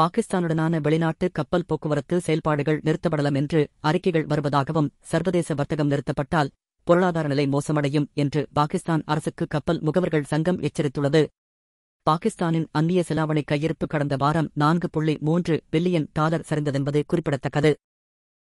பாகிஸ்தானுடனான வெளிநாட்டு கப்பல் போக்குவரத்து செயல்பாடுகள் நிறுத்தப்படலாம் என்று அறிக்கைகள் வருவதாகவும் சர்வதேச வர்த்தகம் நிறுத்தப்பட்டால் பொருளாதார நிலை மோசமடையும் என்று பாகிஸ்தான் அரசுக்கு கப்பல் முகவர்கள் சங்கம் எச்சரித்துள்ளது பாகிஸ்தானின் அந்நிய செலாவணி கையிருப்பு கடந்த வாரம் நான்கு புள்ளி மூன்று பில்லியன் டாலர் சரிந்ததென்பது குறிப்பிடத்தக்கது